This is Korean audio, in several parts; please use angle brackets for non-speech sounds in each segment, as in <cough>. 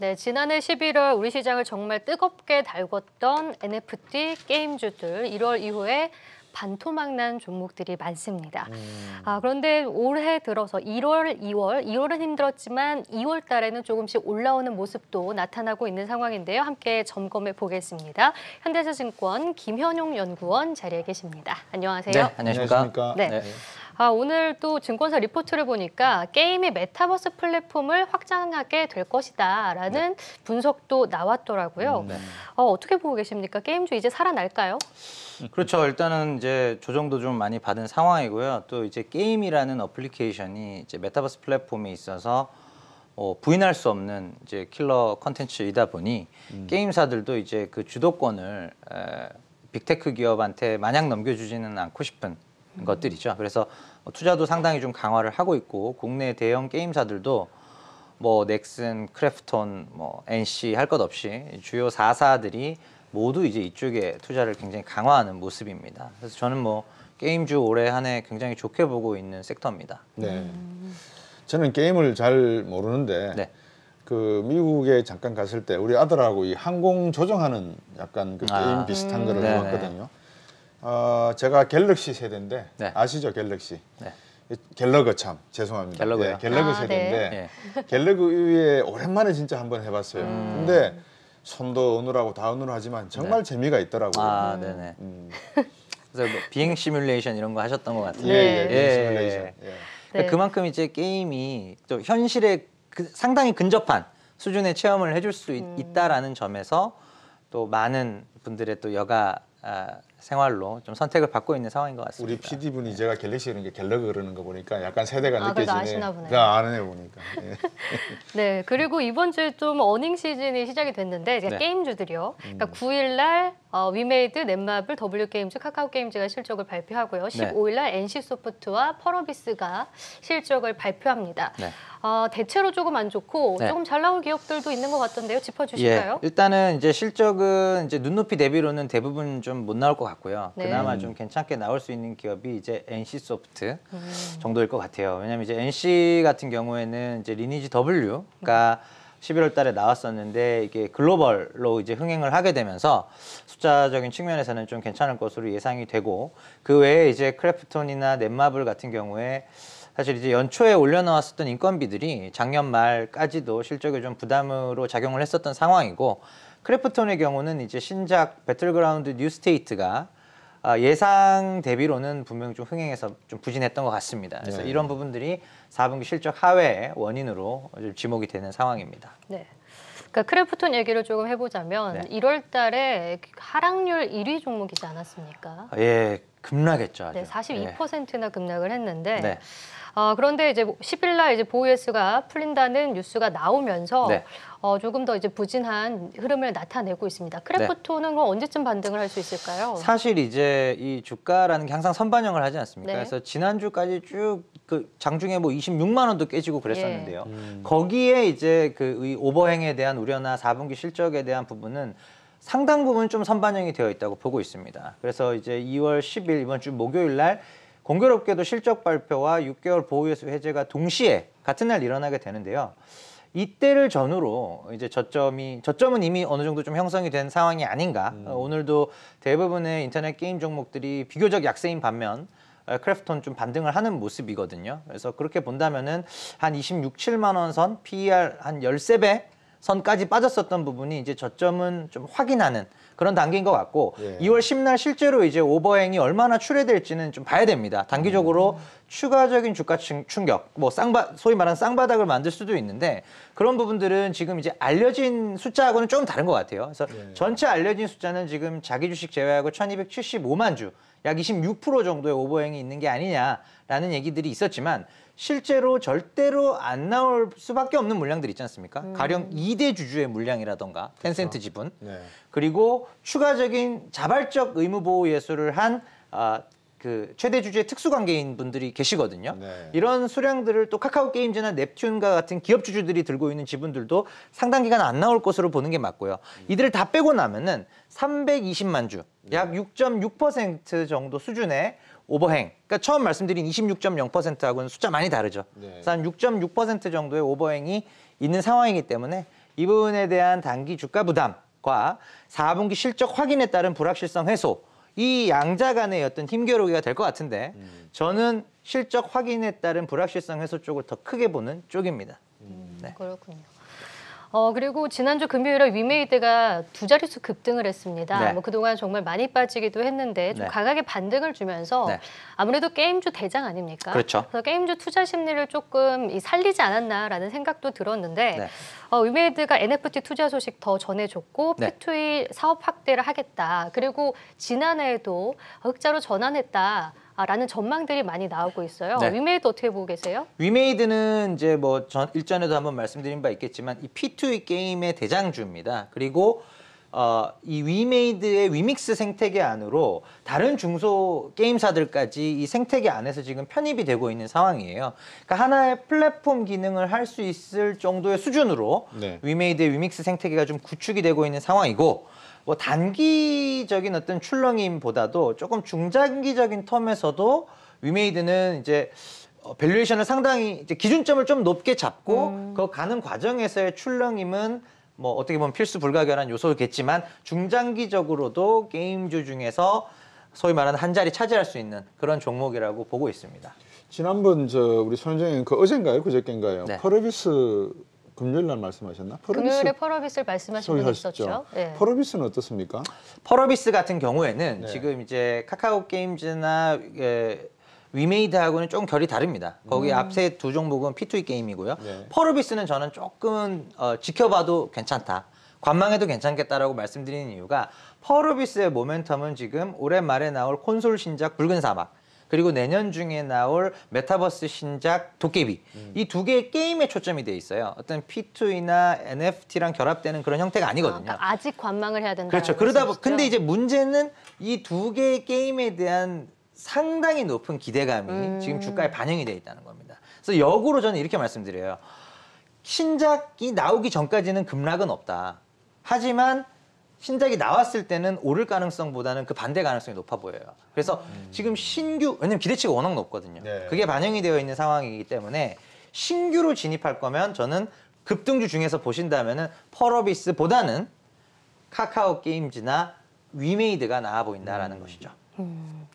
네, 지난해 11월 우리 시장을 정말 뜨겁게 달궜던 NFT 게임주들 1월 이후에 반토막난 종목들이 많습니다. 음. 아, 그런데 올해 들어서 1월, 2월, 2월은 힘들었지만 2월 달에는 조금씩 올라오는 모습도 나타나고 있는 상황인데요. 함께 점검해 보겠습니다. 현대사증권 김현용 연구원 자리에 계십니다. 안녕하세요. 네, 안녕하십니까. 네. 네. 아, 오늘 또 증권사 리포트를 보니까 게임이 메타버스 플랫폼을 확장하게 될 것이다 라는 네. 분석도 나왔더라고요. 네. 어, 어떻게 보고 계십니까? 게임주 이제 살아날까요? 그렇죠. 일단은 이제 조정도 좀 많이 받은 상황이고요. 또 이제 게임이라는 어플리케이션이 이제 메타버스 플랫폼에 있어서 어, 부인할 수 없는 이제 킬러 컨텐츠이다 보니 음. 게임사들도 이제 그 주도권을 에, 빅테크 기업한테 마냥 넘겨주지는 않고 싶은 음. 것들이죠. 그래서 뭐 투자도 상당히 좀 강화를 하고 있고 국내 대형 게임사들도 뭐 넥슨, 크래프톤, 뭐 NC 할 것 없이 주요 4사들이 모두 이제 이쪽에 투자를 굉장히 강화하는 모습입니다. 그래서 저는 뭐 게임주 올해 한 해 굉장히 좋게 보고 있는 섹터입니다. 네. 음. 저는 게임을 잘 모르는데 네. 그 미국에 잠깐 갔을 때 우리 아들하고 이 항공 조정하는 약간 그 아. 게임 아, 비슷한 거를 음. 네, 네. 해봤거든요. 어, 제가 갤럭시 세대인데 네. 아시죠 갤럭시? 네. 갤러그 참 죄송합니다. 갤러그요? 예, 아, 네, 갤러그 아, 세대인데 네. 예. 갤러그 위에 오랜만에 진짜 한번 해봤어요. 음. 근데 손도 어느라고 다 어느라 하지만 정말 네. 재미가 있더라고요. 아 음. 네네. 음. 그래서 뭐 비행 시뮬레이션 이런 거 하셨던 것 같아요. 예, 예, 네. 예. 시뮬 예. 그러니까 그만큼 이제 게임이 또 현실에 그, 상당히 근접한 수준의 체험을 해줄 수 있, 음. 다라는 점에서 또 많은 분들의 또 여가 아, 생활로 좀 선택을 받고 있는 상황인 것 같습니다. 우리 PD 분이 제가 갤럭시 이런 게 갤러그 러는거 보니까 약간 세대가 아, 느껴지네. 아시 아는 애 보니까. 예. <laughs> 네, 그리고 이번 주에 좀 어닝 시즌이 시작이 됐는데 네. 게임주들이요. 그러니까 음. 9일 날 어, 위메이드, 넷마블, W게임즈, 카카오게임즈가 실적을 발표하고요. 15일 날 NC소프트와 펄어비스가 실적을 발표합니다. 네. 어, 대체로 조금 안 좋고 네. 조금 잘 나온 기업들도 있는 것 같던데요. 예, 짚어주실까요? 예. 일단은 이제 실적은 이제 눈높이 대비로는 대부분 좀 못 나올 것 같고요. 네. 그나마 음. 좀 괜찮게 나올 수 있는 기업이 이제 NC 소프트 음. 정도일 것 같아요. 왜냐하면 이제 NC 같은 경우에는 이제 리니지 W가 음. 11월 달에 나왔었는데 이게 글로벌로 이제 흥행을 하게 되면서 숫자적인 측면에서는 좀 괜찮을 것으로 예상이 되고 그 외에 이제 크래프톤이나 넷마블 같은 경우에 사실 이제 연초에 올려놓았었던 인건비들이 작년 말까지도 실적에 좀 부담으로 작용을 했었던 상황이고 크래프톤의 경우는 이제 신작 배틀그라운드 뉴스테이트가 아, 예상 대비로는 분명히 좀 흥행해서 좀 부진했던 것 같습니다. 그래서 네. 이런 부분들이 4분기 실적 하회의 원인으로 좀 지목이 되는 상황입니다. 네. 그러니까 크래프톤 얘기를 조금 해보자면 네. 1월 달에 하락률 1위 종목이지 않았습니까? 아, 예, 급락했죠. 아주. 네, 42%나 급락을 했는데 네. 어, 그런데 이제 10일 날 이제 보이수가 풀린다는 뉴스가 나오면서 네. 어, 조금 더 이제 부진한 흐름을 나타내고 있습니다. 크래프토는 네. 언제쯤 반등을 할 수 있을까요? 사실 이제 이 주가라는 게 항상 선반영을 하지 않습니까? 네. 그래서 지난주까지 쭉 그 장중에 뭐 26만 원도 깨지고 그랬었는데요. 예. 음. 거기에 이제 그 이 오버행에 대한 우려나 4분기 실적에 대한 부분은 상당 부분 좀 선반영이 되어 있다고 보고 있습니다. 그래서 이제 2월 10일 이번 주 목요일 날 공교롭게도 실적 발표와 6개월 보유세 해제가 동시에 같은 날 일어나게 되는데요. 이때를 전후로 이제 저점이 저점은 이미 어느 정도 좀 형성이 된 상황이 아닌가. 음. 어, 오늘도 대부분의 인터넷 게임 종목들이 비교적 약세인 반면 어, 크래프톤 좀 반등을 하는 모습이거든요. 그래서 그렇게 본다면은 한 26, 7만 원 선 PER 한 13배 선까지 빠졌었던 부분이 이제 저점은 좀 확인하는 그런 단계인 것 같고 예. 2월 10날 실제로 이제 오버행이 얼마나 출회될지는 좀 봐야 됩니다. 단기적으로 음. 추가적인 주가 충격, 뭐 쌍바 소위 말하는 쌍바닥을 만들 수도 있는데 그런 부분들은 지금 이제 알려진 숫자하고는 조금 다른 것 같아요. 그래서 예. 전체 알려진 숫자는 지금 자기 주식 제외하고 1,275만 주, 약 26% 정도의 오버행이 있는 게 아니냐라는 얘기들이 있었지만 실제로 절대로 안 나올 수밖에 없는 물량들 있지 않습니까? 음. 가령 2대 주주의 물량이라던가 그렇죠. 텐센트 지분 네. 그리고 추가적인 자발적 의무 보호 예술을 한 아, 그 최대 주주의 특수 관계인 분들이 계시거든요. 네. 이런 수량들을 또 카카오 게임즈나 넵튠과 같은 기업 주주들이 들고 있는 지분들도 상당 기간 안 나올 것으로 보는 게 맞고요. 음. 이들을 다 빼고 나면은 320만 주, 약 6.6% 네. 정도 수준의 오버행. 그러니까 처음 말씀드린 26.0%하고는 숫자 많이 다르죠. 네. 한6.6% 정도의 오버행이 있는 상황이기 때문에 이 부분에 대한 단기 주가 부담과 4분기 실적 확인에 따른 불확실성 해소 이 양자 간의 어떤 힘겨루기가 될 것 같은데 음. 저는 실적 확인에 따른 불확실성 해소 쪽을 더 크게 보는 쪽입니다. 음, 네. 그렇군요. 어, 그리고 지난주 금요일에 위메이 드가두 자릿수 급등을 했습니다. 네. 뭐 그동안 정말 많이 빠지기도 했는데 좀 네. 강하게 반등을 주면서 네. 아무래도 게임주 대장 아닙니까? 그렇죠. 그래서 게임주 투자 심리를 조금 살리지 않았나라는 생각도 들었는데 네. 어, 위메이드가 NFT 투자 소식 더 전해줬고 네. P2E 사업 확대를 하겠다. 그리고 지난해에도 흑자로 전환했다. 아, 라는 전망들이 많이 나오고 있어요. 네. 위메이드 어떻게 보고 계세요? 위메이드는 이제 뭐 전, 일전에도 한번 말씀드린 바 있겠지만 이 P2E 게임의 대장주입니다. 그리고 어, 이 위메이드의 위믹스 생태계 안으로 다른 중소 게임사들까지 이 생태계 안에서 지금 편입이 되고 있는 상황이에요. 그러니까 하나의 플랫폼 기능을 할 수 있을 정도의 수준으로 네. 위메이드의 위믹스 생태계가 좀 구축이 되고 있는 상황이고 뭐 단기적인 어떤 출렁임보다도 조금 중장기적인 텀에서도 위메이드는 이제 어, 밸류에이션을 상당히 이제 기준점을 좀 높게 잡고 음. 그 가는 과정에서의 출렁임은 뭐 어떻게 보면 필수 불가결한 요소겠지만 중장기적으로도 게임주 중에서 소위 말하는 한 자리 차지할 수 있는 그런 종목이라고 보고 있습니다. 지난번 저 우리 손정인 그 어젠가요 그저께인가요 네. 퍼르비스 금요일 날 말씀하셨나? 퍼러비스, 금요일에 퍼러비스를 말씀하신 분 있었죠. 네. 퍼러비스는 어떻습니까? 퍼러비스 같은 경우에는 네. 지금 이제 카카오 게임즈나 예, 위메이드하고는 좀 결이 다릅니다. 거기 음. 앞세 두 종목은 P2E 게임이고요. 네. 퍼르비스는 저는 조금 어, 지켜봐도 괜찮다. 관망해도 괜찮겠다라고 말씀드리는 이유가 퍼르비스의 모멘텀은 지금 올해 말에 나올 콘솔 신작 붉은 사막 그리고 내년 중에 나올 메타버스 신작 도깨비 음. 이두 개의 게임에 초점이 돼 있어요. 어떤 P2나 NFT랑 결합되는 그런 형태가 아니거든요. 아, 직 관망을 해야 된다. 그렇죠. 그러다 보 근데 이제 문제는 이 두 개의 게임에 대한 상당히 높은 기대감이 음. 지금 주가에 음. 반영이 돼 있다는 겁니다. 그래서 역으로 저는 이렇게 말씀드려요. 신작이 나오기 전까지는 급락은 없다. 하지만 신작이 나왔을 때는 오를 가능성보다는 그 반대 가능성이 높아 보여요. 그래서 음. 지금 신규 왜냐면 기대치가 워낙 높거든요. 네. 그게 반영이 되어 있는 상황이기 때문에 신규로 진입할 거면 저는 급등주 중에서 보신다면은 펄어비스보다는 카카오 게임즈나 위메이드가 나아 보인다라는 음. 것이죠. 음.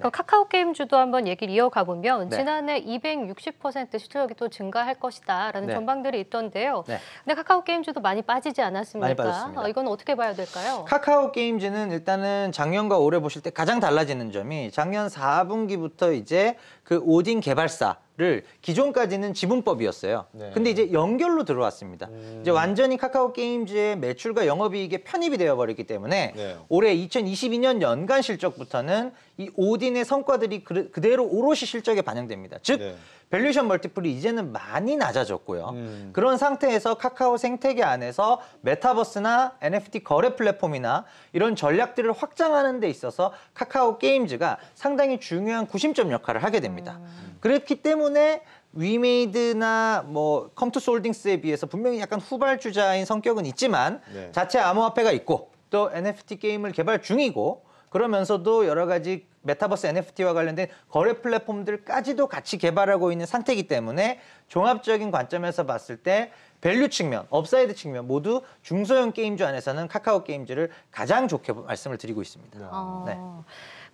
그 카카오 게임주도 한번 얘기를 이어가 보면 네. 지난해 260% 실적이 또 증가할 것이다라는 네. 전망들이 있던데요. 네. 근데 카카오 게임주도 많이 빠지지 않았습니까? 많이 어, 이건 어떻게 봐야 될까요? 카카오 게임즈는 일단은 작년과 올해 보실 때 가장 달라지는 점이 작년 4분기부터 이제 그 오딘 개발사 를 기존까지는 지분법이었어요. 네. 근데 이제 연결로 들어왔습니다. 음. 이제 완전히 카카오 게임즈의 매출과 영업이익에 편입이 되어버렸기 때문에 네. 올해 2022년 연간 실적부터는 이 오딘의 성과들이 그대로 오롯이 실적에 반영됩니다. 즉 네. 밸류션 멀티플이 이제는 많이 낮아졌고요. 음. 그런 상태에서 카카오 생태계 안에서 메타버스나 NFT 거래 플랫폼이나 이런 전략들을 확장하는 데 있어서 카카오 게임즈가 상당히 중요한 구심점 역할을 하게 됩니다. 음. 그렇기 때문에 위메이드나 뭐 컴투솔딩스에 비해서 분명히 약간 후발주자인 성격은 있지만 네. 자체 암호화폐가 있고 또 NFT 게임을 개발 중이고 그러면서도 여러 가지 메타버스 NFT와 관련된 거래 플랫폼들까지도 같이 개발하고 있는 상태이기 때문에 종합적인 관점에서 봤을 때 밸류 측면, 업사이드 측면 모두 중소형 게임즈 안에서는 카카오 게임즈를 가장 좋게 말씀을 드리고 있습니다. 아... 네. 어.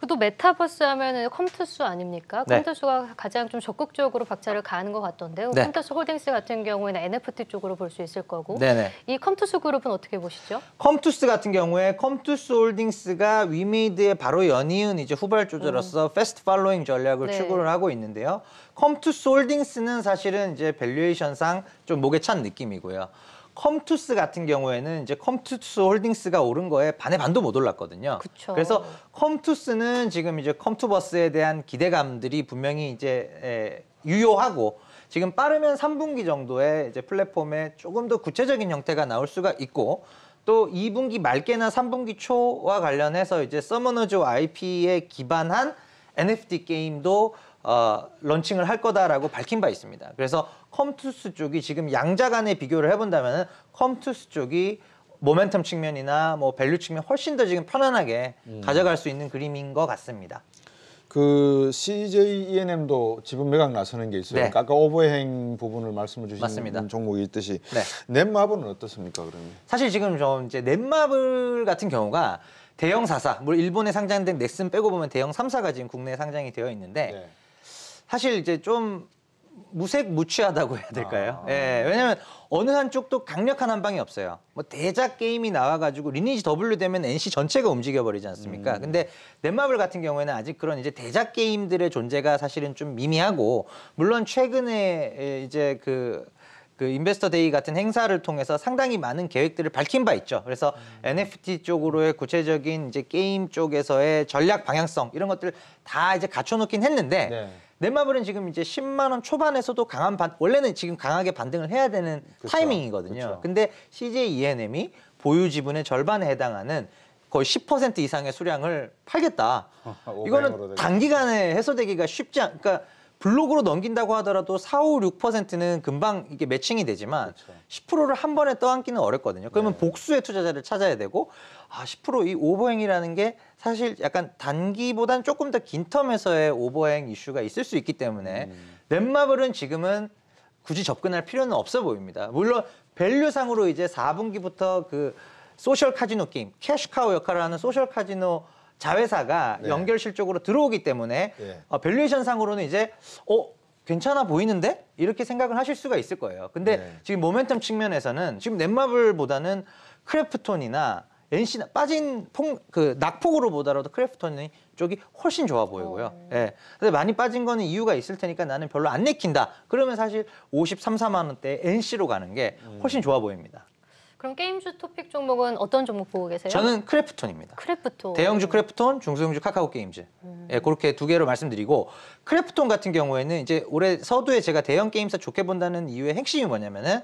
또 메타버스 하면은 컴투스 아닙니까? 네. 컴투스가 가장 좀 적극적으로 박차를 가하는 것 같던데요. 네. 컴투스 홀딩스 같은 경우에는 NFT 쪽으로 볼 수 있을 거고. 네네. 이 컴투스 그룹은 어떻게 보시죠? 컴투스 같은 경우에 컴투스 홀딩스가 위메이드의 바로 연이은 이제 후발 조절로서 음. 패스트 팔로잉 전략을 네. 추구를 하고 있는데요. 컴투스홀딩스는 사실은 이제 밸류에이션상 좀 목에 찬 느낌이고요. 컴투스 같은 경우에는 이제 컴투스 홀딩스가 오른 거에 반의 반도 못 올랐거든요. 그쵸. 그래서 컴투스는 지금 이제 컴투버스에 대한 기대감들이 분명히 이제 에, 유효하고 지금 빠르면 3분기 정도에 이제 플랫폼에 조금 더 구체적인 형태가 나올 수가 있고 또 2분기 말께나 3분기 초와 관련해서 이제 서머너즈 IP에 기반한 NFT 게임도 어, 런칭을 할 거다라고 밝힌 바 있습니다. 그래서 컴투스 쪽이 지금 양자 간의 비교를 해본다면 컴투스 쪽이 모멘텀 측면이나 뭐 밸류 측면 훨씬 더 지금 편안하게 음. 가져갈 수 있는 그림인 것 같습니다. 그 CJ ENM도 지분 매각 나서는 게 있어요. 네. 그러니까 아까 오버행 부분을 말씀해 주신 맞습니다. 종목이 있듯이 네. 넷마블은 어떻습니까? 그러면 사실 지금 좀 이제 넷마블 같은 경우가 대형 사사, 물론 뭐 일본에 상장된 넥슨 빼고 보면 대형 삼사가 지금 국내에 상장이 되어 있는데 네. 사실 이제 좀 무색무취하다고 해야 될까요? 아. 예, 왜냐면 어느 한쪽도 강력한 한 방이 없어요. 뭐 대작 게임이 나와가지고 리니지 W 되면 NC 전체가 움직여버리지 않습니까? 음. 근데 넷마블 같은 경우에는 아직 그런 이제 대작 게임들의 존재가 사실은 좀 미미하고 물론 최근에 이제 그그 인베스터 데이 같은 행사를 통해서 상당히 많은 계획들을 밝힌 바 있죠. 그래서 음. NFT 쪽으로의 구체적인 이제 게임 쪽에서의 전략 방향성 이런 것들 다 이제 갖춰놓긴 했는데 네. 넷마블은 지금 이제 10만 원 초반에서도 강한 반 원래는 지금 강하게 반등을 해야 되는 그쵸, 타이밍이거든요. 그쵸. 근데 CJ E&M이 보유 지분의 절반에 해당하는 거의 10% 이상의 수량을 팔겠다. 어, 아, 이거는 단기간에 해소되기가 쉽지 않. 그러니까 블록으로 넘긴다고 하더라도 4, 5, 6%는 금방 이게 매칭이 되지만 그렇죠. 10%를 한 번에 떠안기는 어렵거든요. 그러면 네. 복수의 투자자를 찾아야 되고 아, 10%이 오버행이라는 게 사실 약간 단기보단 조금 더 긴 텀에서의 오버행 이슈가 있을 수 있기 때문에 음. 넷마블은 지금은 굳이 접근할 필요는 없어 보입니다. 물론 밸류상으로 이제 4분기부터 그 소셜 카지노 게임, 캐시카우 역할을 하는 소셜 카지노 자회사가 네. 연결 실적으로 들어오기 때문에 네. 어, 밸류에이션 상으로는 이제 어 괜찮아 보이는데 이렇게 생각을 하실 수가 있을 거예요. 근데 네. 지금 모멘텀 측면에서는 지금 넷마블보다는 크래프톤이나 NC 빠진 폭, 그 낙폭으로 보더라도 크래프톤이 쪽이 훨씬 좋아 보이고요. 어. 예. 근데 많이 빠진 거는 이유가 있을 테니까 나는 별로 안 내킨다. 그러면 사실 53, 4만 원대 NC로 가는 게 음. 훨씬 좋아 보입니다. 그럼 게임주 토픽 종목은 어떤 종목 보고 계세요? 저는 크래프톤입니다. 크래프톤. 대형주 크래프톤, 중소형주 카카오 게임즈. 음. 예, 그렇게 두 개로 말씀드리고 크래프톤 같은 경우에는 이제 올해 서두에 제가 대형 게임사 좋게 본다는 이유의 핵심이 뭐냐면은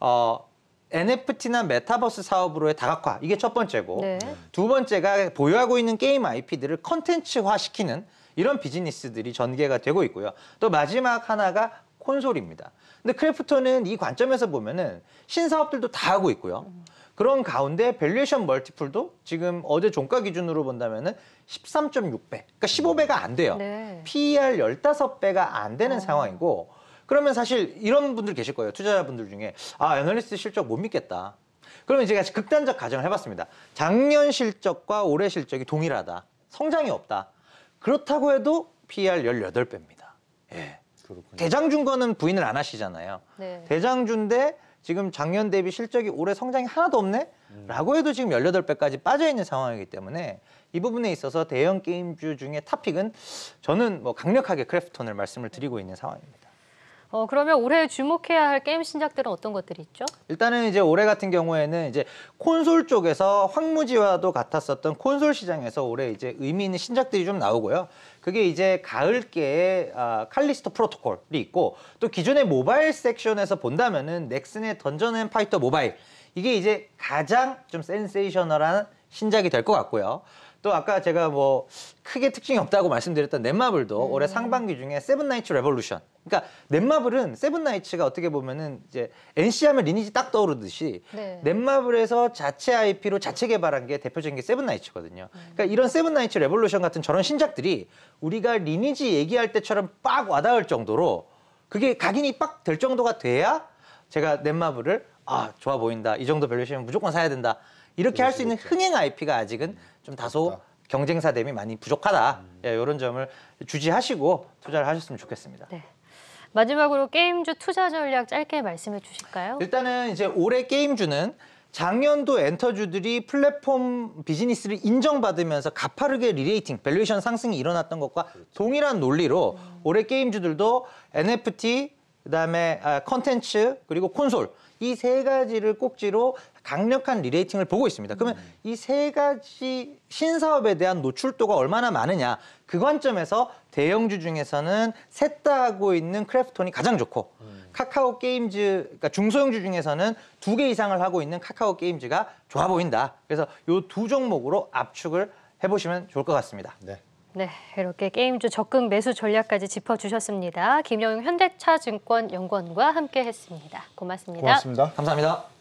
어 NFT나 메타버스 사업으로의 다각화 이게 첫 번째고 네. 두 번째가 보유하고 있는 게임 IP들을 컨텐츠화 시키는 이런 비즈니스들이 전개가 되고 있고요. 또 마지막 하나가 콘솔입니다. 근데 크래프톤은 이 관점에서 보면은 신사업들도 다 하고 있고요. 그런 가운데 밸류에이션 멀티플도 지금 어제 종가 기준으로 본다면은 13.6배. 그러니까 15배가 안 돼요. 네. PER 15배가 안 되는 어. 상황이고 그러면 사실 이런 분들 계실 거예요. 투자자분들 중에 아, 애널리스트 실적 못 믿겠다. 그러면 제가 극단적 가정을 해 봤습니다. 작년 실적과 올해 실적이 동일하다. 성장이 없다. 그렇다고 해도 PER 18배입니다. 예. 그렇군요. 대장준과는 부인을 안 하시잖아요. 네. 대장준데 지금 작년 대비 실적이 올해 성장이 하나도 없네? 음. 라고 해도 지금 1 8 배까지 빠져있는 상황이기 때문에 이 부분에 있어서 대형 게임주 중에 탑픽은 저는 뭐 강력하게 크래프톤을 말씀을 드리고 있는 상황입니다. 어, 그러면 올해 주목해야 할 게임 신작들은 어떤 것들이 있죠? 일단은 이제 올해 같은 경우에는 이제 콘솔 쪽에서 황무지와도 같았었던 콘솔 시장에서 올해 이제 의미 있는 신작들이 좀 나오고요. 그게 이제 가을께에 아, 칼리스토 프로토콜이 있고 또 기존의 모바일 섹션에서 본다면은 넥슨의 던전 앤 파이터 모바일 이게 이제 가장 좀 센세이셔널한 신작이 될 것 같고요. 또 아까 제가 뭐 크게 특징이 없다고 말씀드렸던 넷마블도 음. 올해 상반기 중에 세븐나이츠 레볼루션 그러니까 넷마블은 세븐나이츠가 어떻게 보면은 이제 NC 하면 리니지 딱 떠오르듯이 네. 넷마블에서 자체 IP로 자체 개발한 게 대표적인 게 세븐나이츠거든요. 음. 그러니까 이런 세븐나이츠 레볼루션 같은 저런 신작들이 우리가 리니지 얘기할 때처럼 빡 와닿을 정도로 그게 각인이 빡 될 정도가 돼야 제가 넷마블을 아 좋아 보인다 이 정도 밸류시면 무조건 사야 된다 이렇게 할 수 있는 흥행 IP가 아직은 음. 좀 다소 그렇다. 경쟁사 됨이 많이 부족하다 음. 예, 이런 점을 주지하시고 투자를 하셨으면 좋겠습니다. 네. 마지막으로 게임주 투자 전략 짧게 말씀해 주실까요? 일단은 이제 올해 게임주는 작년도 엔터주들이 플랫폼 비즈니스를 인정받으면서 가파르게 리레이팅, 밸류에이션 상승이 일어났던 것과 그렇죠. 동일한 논리로 음. 올해 게임주들도 NFT, 그다음에 아, 컨텐츠 그리고 콘솔 이 세 가지를 꼭지로 강력한 리레이팅을 보고 있습니다. 그러면 음. 이세 가지 신사업에 대한 노출도가 얼마나 많으냐 그 관점에서 대형주 중에서는 셋 다 하고 있는 크래프톤이 가장 좋고 음. 카카오 게임즈 그러니까 중소형주 중에서는 두 개 이상을 하고 있는 카카오 게임즈가 좋아 보인다. 그래서 이 두 종목으로 압축을 해보시면 좋을 것 같습니다. 네. 네, 이렇게 게임주 적극 매수 전략까지 짚어주셨습니다. 김영웅 현대차증권 연구원과 함께했습니다. 고맙습니다. 고맙습니다. 감사합니다.